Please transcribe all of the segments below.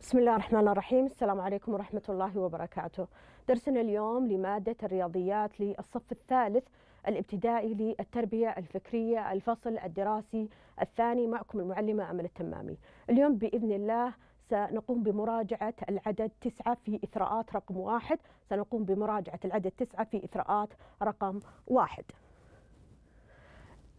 بسم الله الرحمن الرحيم السلام عليكم ورحمة الله وبركاته درسنا اليوم لمادة الرياضيات للصف الثالث الابتدائي للتربية الفكرية الفصل الدراسي الثاني معكم المعلمة أمل التمامي اليوم بإذن الله سنقوم بمراجعة العدد تسعة في إثراءات رقم واحد سنقوم بمراجعة العدد تسعة في إثراءات رقم واحد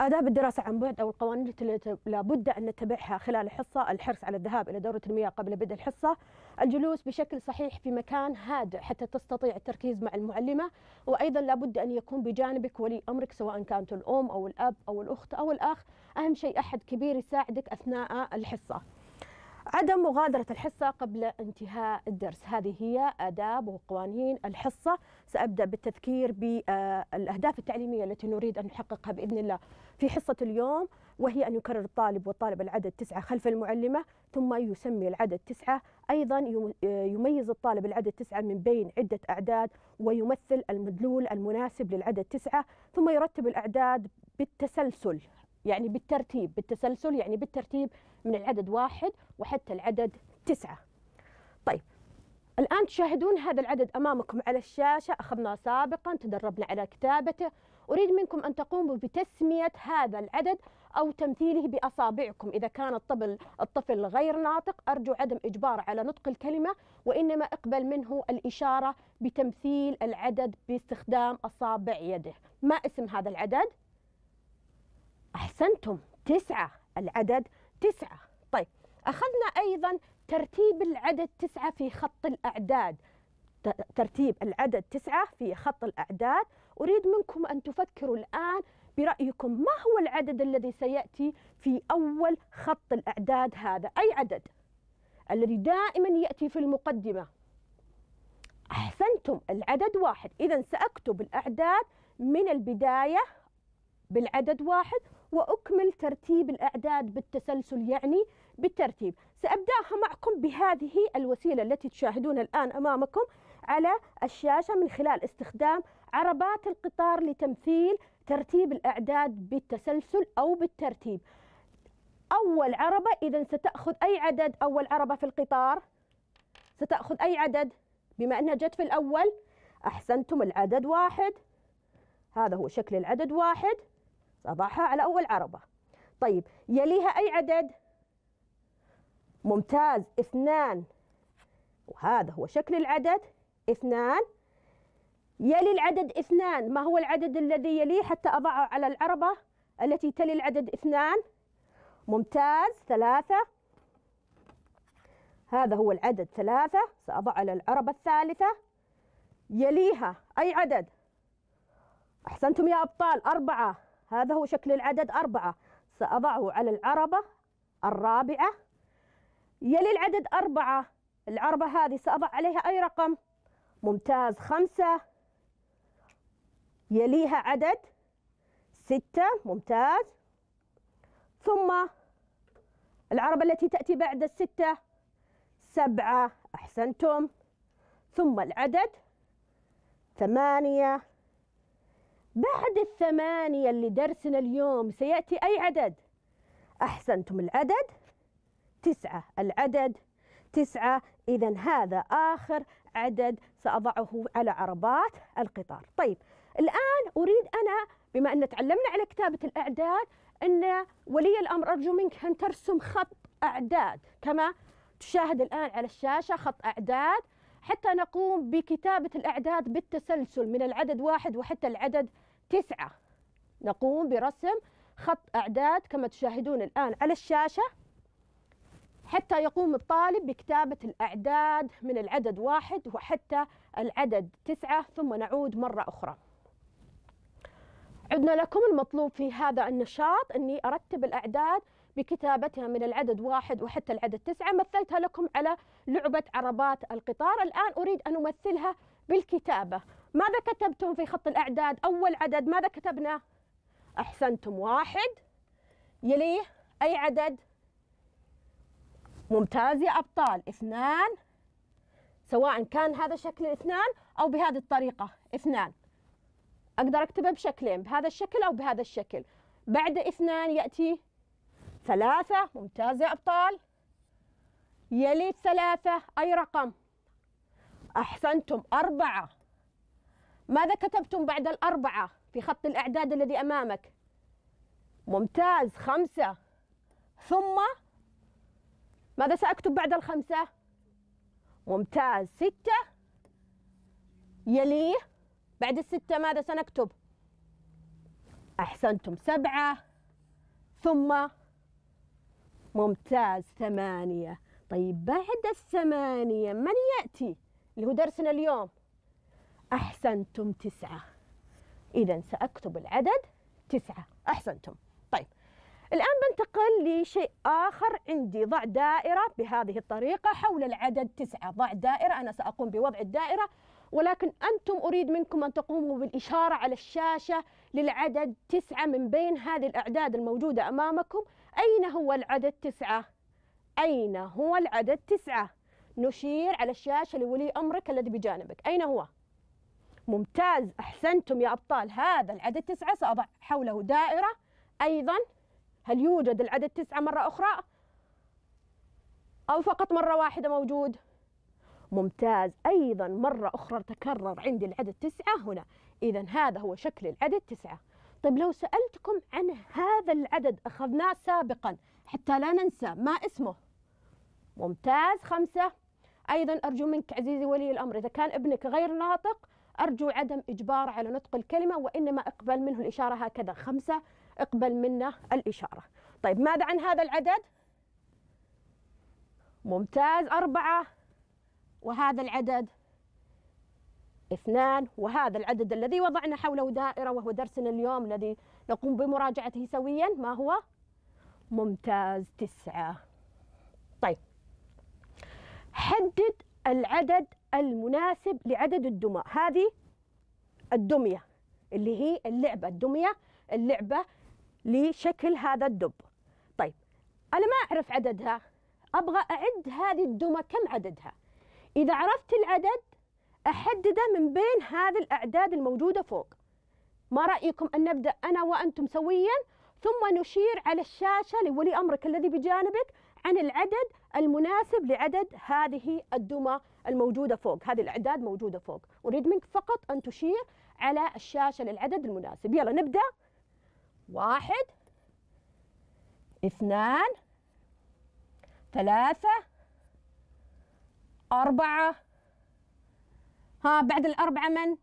آداب الدراسة عن بعد أو القوانين التي لابد أن نتبعها خلال الحصة الحرص على الذهاب إلى دورة المياه قبل بدء الحصة الجلوس بشكل صحيح في مكان هادئ حتى تستطيع التركيز مع المعلمة وأيضا لابد أن يكون بجانبك ولي أمرك سواء كانت الأم أو الأب أو الأخت أو الأخ أهم شيء أحد كبير يساعدك أثناء الحصة عدم مغادرة الحصة قبل انتهاء الدرس هذه هي آداب وقوانين الحصة سأبدأ بالتذكير بالأهداف التعليمية التي نريد أن نحققها بإذن الله في حصة اليوم وهي أن يكرر الطالب والطالب العدد تسعة خلف المعلمة ثم يسمي العدد تسعة أيضا يميز الطالب العدد تسعة من بين عدة أعداد ويمثل المدلول المناسب للعدد تسعة ثم يرتب الأعداد بالتسلسل يعني بالترتيب بالتسلسل يعني بالترتيب من العدد واحد وحتى العدد تسعة طيب الآن تشاهدون هذا العدد أمامكم على الشاشة أخذناه سابقا تدربنا على كتابته أريد منكم أن تقوموا بتسمية هذا العدد أو تمثيله بأصابعكم إذا كان الطبل الطفل غير ناطق أرجو عدم إجبار على نطق الكلمة وإنما اقبل منه الإشارة بتمثيل العدد باستخدام أصابع يده ما اسم هذا العدد؟ أحسنتم تسعة العدد تسعة طيب أخذنا أيضا ترتيب العدد تسعة في خط الأعداد ترتيب العدد تسعة في خط الأعداد أريد منكم أن تفكروا الآن برأيكم ما هو العدد الذي سيأتي في أول خط الأعداد هذا أي عدد الذي دائما يأتي في المقدمة أحسنتم العدد واحد إذا سأكتب الأعداد من البداية بالعدد واحد وأكمل ترتيب الأعداد بالتسلسل يعني بالترتيب سأبدأها معكم بهذه الوسيلة التي تشاهدون الآن أمامكم على الشاشة من خلال استخدام عربات القطار لتمثيل ترتيب الأعداد بالتسلسل أو بالترتيب أول عربة إذا ستأخذ أي عدد أول عربة في القطار ستأخذ أي عدد بما أنها جت في الأول أحسنتم العدد واحد هذا هو شكل العدد واحد أضعها على أول عربة طيب يليها أي عدد ممتاز اثنان وهذا هو شكل العدد اثنان يلي العدد اثنان ما هو العدد الذي يليه حتى أضعه على العربة التي تلي العدد اثنان ممتاز ثلاثة هذا هو العدد ثلاثة سأضع على العربة الثالثة يليها أي عدد أحسنتم يا أبطال أربعة هذا هو شكل العدد أربعة سأضعه على العربة الرابعة يلي العدد أربعة العربة هذه سأضع عليها أي رقم ممتاز خمسة يليها عدد ستة ممتاز ثم العربة التي تأتي بعد الستة سبعة أحسنتم ثم العدد ثمانية بعد الثمانية اللي درسنا اليوم سيأتي أي عدد أحسنتم العدد تسعة العدد تسعة إذا هذا آخر عدد سأضعه على عربات القطار طيب الآن أريد أنا بما أن تعلمنا على كتابة الأعداد أن ولي الأمر أرجو منك أن ترسم خط أعداد كما تشاهد الآن على الشاشة خط أعداد حتى نقوم بكتابة الأعداد بالتسلسل من العدد واحد وحتى العدد تسعة نقوم برسم خط أعداد كما تشاهدون الآن على الشاشة حتى يقوم الطالب بكتابة الأعداد من العدد واحد وحتى العدد تسعة ثم نعود مرة أخرى عدنا لكم المطلوب في هذا النشاط أني أرتب الأعداد بكتابتها من العدد واحد وحتى العدد تسعة مثلتها لكم على لعبة عربات القطار الآن أريد أن أمثلها بالكتابة ماذا كتبتم في خط الأعداد أول عدد ماذا كتبنا أحسنتم واحد يليه أي عدد ممتاز يا أبطال اثنان سواء كان هذا شكل اثنان أو بهذه الطريقة اثنان أقدر أكتبه بشكلين بهذا الشكل أو بهذا الشكل بعد اثنان يأتي ثلاثة ممتاز يا أبطال يلي ثلاثة أي رقم أحسنتم أربعة ماذا كتبتم بعد الأربعة في خط الإعداد الذي أمامك ممتاز خمسة ثم ماذا سأكتب بعد الخمسة ممتاز ستة يلي بعد الستة ماذا سنكتب أحسنتم سبعة ثم ممتاز ثمانية طيب بعد الثمانية من يأتي اللي هو درسنا اليوم أحسنتم تسعة إذا سأكتب العدد تسعة أحسنتم طيب الآن بنتقل لشيء آخر عندي ضع دائرة بهذه الطريقة حول العدد تسعة ضع دائرة أنا سأقوم بوضع الدائرة ولكن أنتم أريد منكم أن تقوموا بالإشارة على الشاشة للعدد تسعة من بين هذه الأعداد الموجودة أمامكم أين هو العدد تسعة؟ أين هو العدد تسعة؟ نشير على الشاشة لولي أمرك الذي بجانبك أين هو؟ ممتاز أحسنتم يا أبطال هذا العدد تسعة سأضع حوله دائرة أيضا هل يوجد العدد تسعة مرة أخرى؟ أو فقط مرة واحدة موجود؟ ممتاز أيضا مرة أخرى تكرر عندي العدد تسعة هنا إذا هذا هو شكل العدد تسعة طيب لو سألتكم عن هذا العدد أخذناه سابقا حتى لا ننسى ما اسمه ممتاز خمسة أيضا أرجو منك عزيزي ولي الأمر إذا كان ابنك غير ناطق أرجو عدم إجبار على نطق الكلمة وإنما أقبل منه الإشارة هكذا خمسة اقبل منه الإشارة طيب ماذا عن هذا العدد؟ ممتاز أربعة وهذا العدد اثنان وهذا العدد الذي وضعنا حوله دائرة وهو درسنا اليوم الذي نقوم بمراجعته سويا ما هو؟ ممتاز تسعة طيب حدد العدد المناسب لعدد الدمى هذه الدمية اللي هي اللعبة الدمية اللعبة لشكل هذا الدب طيب أنا ما أعرف عددها أبغى أعد هذه الدمى كم عددها إذا عرفت العدد أحدده من بين هذه الأعداد الموجودة فوق ما رأيكم أن نبدأ أنا وأنتم سويا ثم نشير على الشاشة لولي أمرك الذي بجانبك عن العدد المناسب لعدد هذه الدمى الموجودة فوق هذه الأعداد موجودة فوق أريد منك فقط أن تشير على الشاشة للعدد المناسب يلا نبدأ واحد اثنان ثلاثة أربعة ها بعد الأربعة من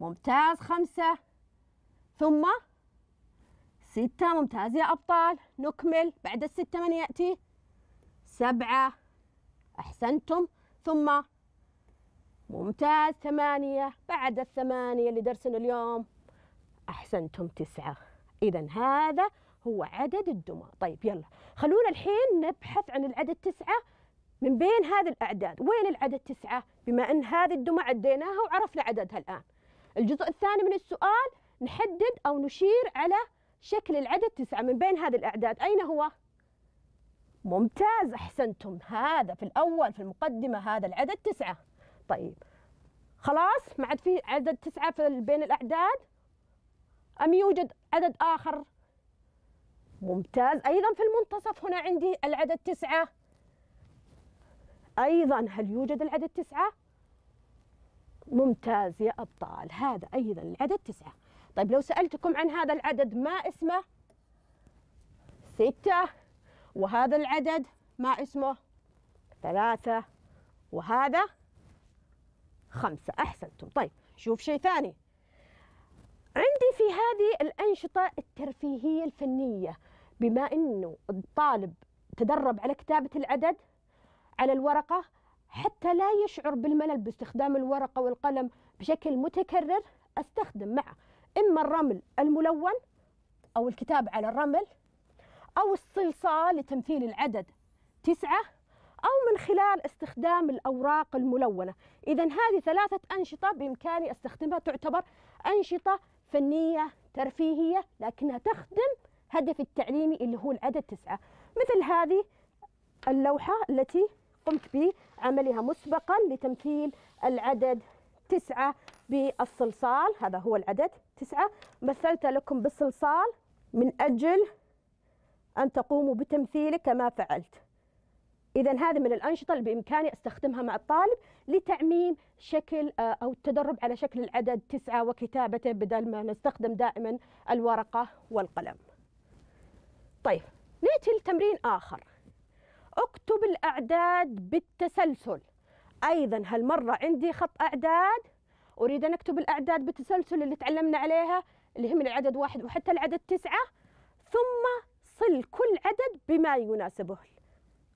ممتاز خمسة ثم ستة ممتاز يا أبطال نكمل بعد الستة من يأتي سبعة أحسنتم ثم ممتاز ثمانية بعد الثمانية لدرسنا اليوم أحسنتم تسعة إذا هذا هو عدد الدمى طيب يلا خلونا الحين نبحث عن العدد تسعة من بين هذه الأعداد وين العدد تسعة بما أن هذه الدمى عديناها وعرفنا عددها الآن الجزء الثاني من السؤال نحدد أو نشير على شكل العدد تسعة من بين هذه الأعداد أين هو؟ ممتاز أحسنتم هذا في الأول في المقدمة هذا العدد تسعة طيب خلاص ما عاد في عدد تسعة في بين الأعداد أم يوجد عدد آخر ممتاز أيضا في المنتصف هنا عندي العدد تسعة أيضا هل يوجد العدد تسعة؟ ممتاز يا أبطال هذا أيضا العدد تسعة طيب لو سألتكم عن هذا العدد ما اسمه؟ ستة وهذا العدد ما اسمه؟ ثلاثة وهذا خمسة أحسنتم طيب شوف شيء ثاني عندي في هذه الأنشطة الترفيهية الفنية بما أنه الطالب تدرب على كتابة العدد على الورقة حتى لا يشعر بالملل باستخدام الورقة والقلم بشكل متكرر أستخدم معه إما الرمل الملون أو الكتاب على الرمل أو الصلصال لتمثيل العدد تسعة أو من خلال استخدام الأوراق الملونة إذا هذه ثلاثة أنشطة بإمكاني أستخدمها تعتبر أنشطة فنية ترفيهية لكنها تخدم هدف التعليمي اللي هو العدد تسعة مثل هذه اللوحة التي قمت بعملها مسبقا لتمثيل العدد تسعة بالصلصال هذا هو العدد تسعة مثلت لكم بالصلصال من أجل أن تقوموا بتمثيله كما فعلت إذا هذه من الأنشطة اللي بإمكاني أستخدمها مع الطالب لتعميم شكل آه، أو التدرب على شكل العدد تسعة وكتابته بدل ما نستخدم دائما الورقة والقلم طيب نأتي لتمرين آخر اكتب الأعداد بالتسلسل أيضا هالمرة عندي خط أعداد أريد أن أكتب الأعداد بالتسلسل اللي تعلمنا عليها اللي هي من العدد واحد وحتى العدد تسعة ثم صل كل عدد بما يناسبه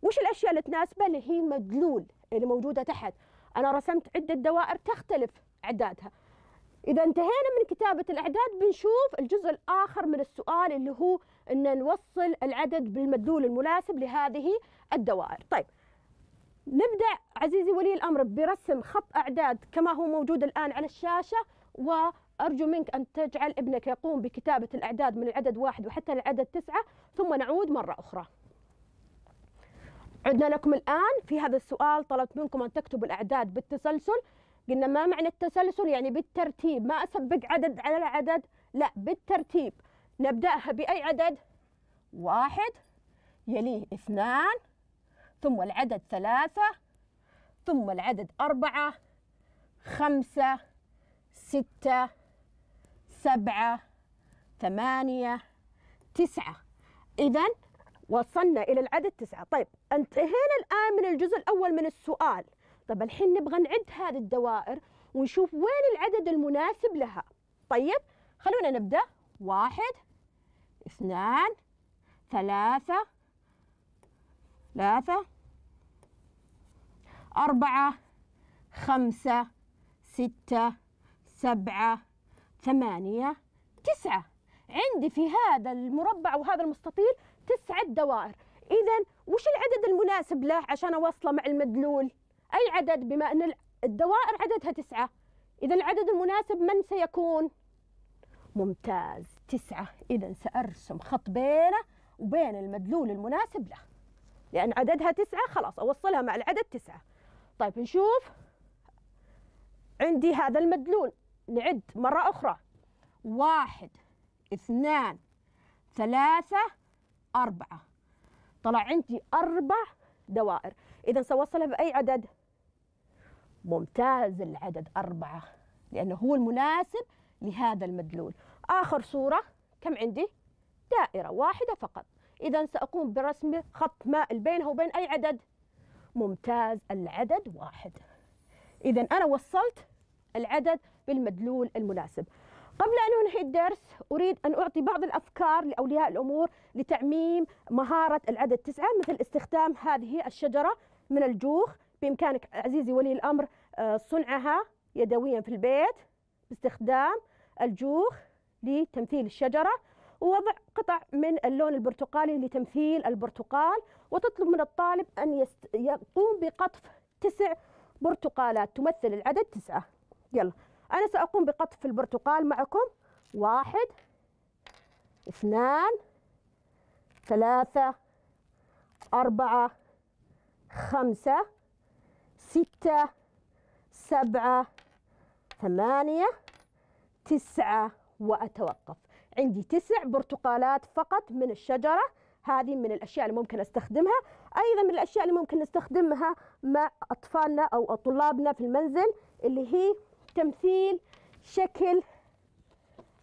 وش الأشياء اللي تناسبه اللي هي مدلول اللي موجودة تحت أنا رسمت عدة دوائر تختلف أعدادها إذا انتهينا من كتابة الأعداد بنشوف الجزء الآخر من السؤال اللي هو أن نوصل العدد بالمدلول المناسب لهذه الدوائر طيب نبدأ عزيزي ولي الأمر برسم خط أعداد كما هو موجود الآن على الشاشة وأرجو منك أن تجعل ابنك يقوم بكتابة الأعداد من العدد واحد وحتى العدد تسعة ثم نعود مرة أخرى عدنا لكم الآن في هذا السؤال طلبت منكم أن تكتبوا الأعداد بالتسلسل قلنا ما معنى التسلسل يعني بالترتيب ما أسبق عدد على عدد لا بالترتيب نبدأها بأي عدد واحد يليه اثنان ثم العدد ثلاثة ثم العدد أربعة خمسة ستة سبعة ثمانية تسعة إذا وصلنا إلى العدد تسعة طيب انتهينا الآن من الجزء الأول من السؤال طب الحين نبغى نعد هذه الدوائر ونشوف وين العدد المناسب لها طيب خلونا نبدأ واحد اثنان ثلاثة ثلاثة أربعة خمسة ستة سبعة ثمانية تسعة عندي في هذا المربع وهذا المستطيل تسعة دوائر إذا وش العدد المناسب له عشان أوصله مع المدلول؟ أي عدد بما أن الدوائر عددها تسعة إذا العدد المناسب من سيكون؟ ممتاز تسعة إذا سأرسم خط بينه وبين المدلول المناسب له لأن عددها تسعة خلاص أوصلها مع العدد تسعة طيب نشوف عندي هذا المدلول نعد مرة أخرى واحد اثنان ثلاثة أربعة طلع عندي أربع دوائر إذا سوصلها بأي عدد ممتاز العدد أربعة لأنه هو المناسب لهذا المدلول آخر صورة كم عندي؟ دائرة واحدة فقط إذا سأقوم برسم خط مائل بينها وبين أي عدد ممتاز العدد واحد إذا أنا وصلت العدد بالمدلول المناسب قبل أن أنهي الدرس أريد أن أعطي بعض الأفكار لأولياء الأمور لتعميم مهارة العدد تسعة مثل استخدام هذه الشجرة من الجوخ بإمكانك عزيزي ولي الأمر آه، صنعها يدويا في البيت باستخدام الجوخ لتمثيل الشجرة ووضع قطع من اللون البرتقالي لتمثيل البرتقال وتطلب من الطالب أن يست... يقوم بقطف تسع برتقالات تمثل العدد تسعة يلا أنا سأقوم بقطف البرتقال معكم واحد اثنان ثلاثة أربعة خمسة ستة سبعة ثمانية تسعة وأتوقف عندي تسع برتقالات فقط من الشجرة هذه من الأشياء اللي ممكن أستخدمها أيضا من الأشياء اللي ممكن نستخدمها مع أطفالنا أو طلابنا في المنزل اللي هي تمثيل شكل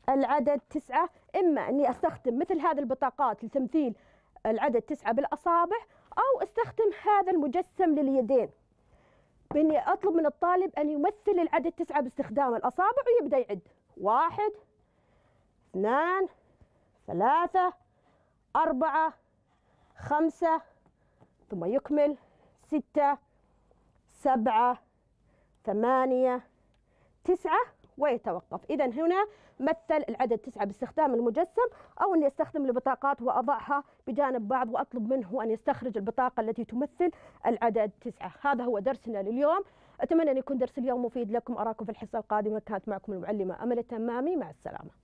العدد تسعة إما أني أستخدم مثل هذه البطاقات لتمثيل العدد تسعة بالأصابع أو استخدم هذا المجسم لليدين باني اطلب من الطالب ان يمثل العدد تسعه باستخدام الاصابع ويبدا يعد واحد اثنان ثلاثه اربعه خمسه ثم يكمل سته سبعه ثمانيه تسعه ويتوقف إذا هنا مثل العدد تسعة باستخدام المجسم أو أني أستخدم البطاقات وأضعها بجانب بعض وأطلب منه أن يستخرج البطاقة التي تمثل العدد تسعة هذا هو درسنا لليوم أتمنى أن يكون درس اليوم مفيد لكم أراكم في الحصة القادمة كانت معكم المعلمة أمل التمامي مع السلامة